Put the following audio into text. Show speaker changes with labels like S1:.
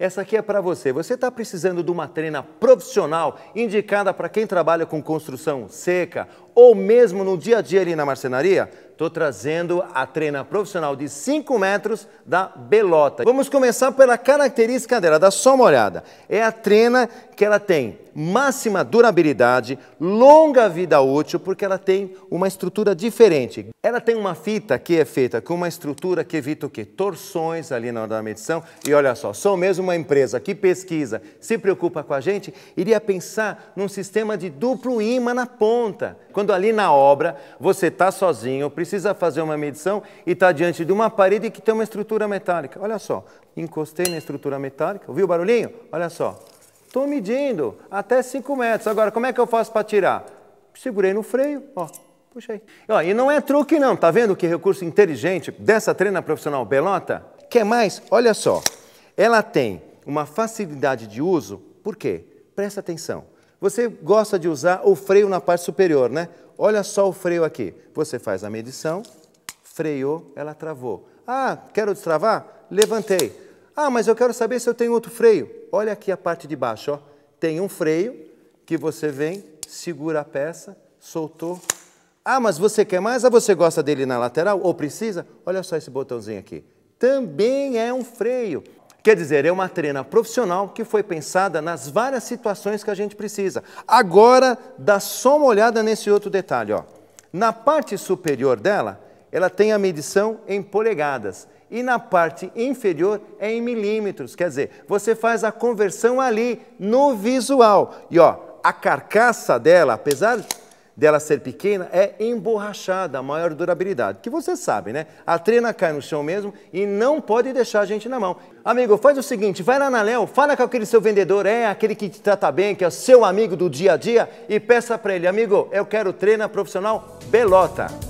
S1: Essa aqui é para você. Você está precisando de uma trena profissional indicada para quem trabalha com construção seca ou mesmo no dia a dia ali na marcenaria? Estou trazendo a treina profissional de 5 metros da Belota. Vamos começar pela característica dela, dá só uma olhada. É a treina que ela tem máxima durabilidade, longa vida útil, porque ela tem uma estrutura diferente. Ela tem uma fita que é feita com uma estrutura que evita o quê? Torções ali na hora da medição. E olha só, só mesmo uma empresa que pesquisa, se preocupa com a gente, iria pensar num sistema de duplo imã na ponta. Quando ali na obra você está sozinho, precisa precisa fazer uma medição e está diante de uma parede que tem uma estrutura metálica. Olha só, encostei na estrutura metálica, ouviu o barulhinho? Olha só, estou medindo até 5 metros. Agora, como é que eu faço para tirar? Segurei no freio, ó, puxei. Ó, e não é truque não, tá vendo que recurso inteligente dessa treina profissional Belota? Quer mais? Olha só, ela tem uma facilidade de uso, por quê? Presta atenção. Você gosta de usar o freio na parte superior, né? Olha só o freio aqui. Você faz a medição, freou, ela travou. Ah, quero destravar? Levantei. Ah, mas eu quero saber se eu tenho outro freio. Olha aqui a parte de baixo, ó. Tem um freio que você vem, segura a peça, soltou. Ah, mas você quer mais? Ah, você gosta dele na lateral ou precisa? Olha só esse botãozinho aqui. Também é um freio. Quer dizer, é uma treina profissional que foi pensada nas várias situações que a gente precisa. Agora, dá só uma olhada nesse outro detalhe. Ó. Na parte superior dela, ela tem a medição em polegadas. E na parte inferior é em milímetros. Quer dizer, você faz a conversão ali, no visual. E ó, a carcaça dela, apesar dela ser pequena é emborrachada, maior durabilidade. Que você sabe, né? A trena cai no chão mesmo e não pode deixar a gente na mão. Amigo, faz o seguinte, vai lá na Léo, fala com aquele seu vendedor, é aquele que te trata bem, que é seu amigo do dia a dia, e peça para ele, amigo, eu quero trena profissional Belota.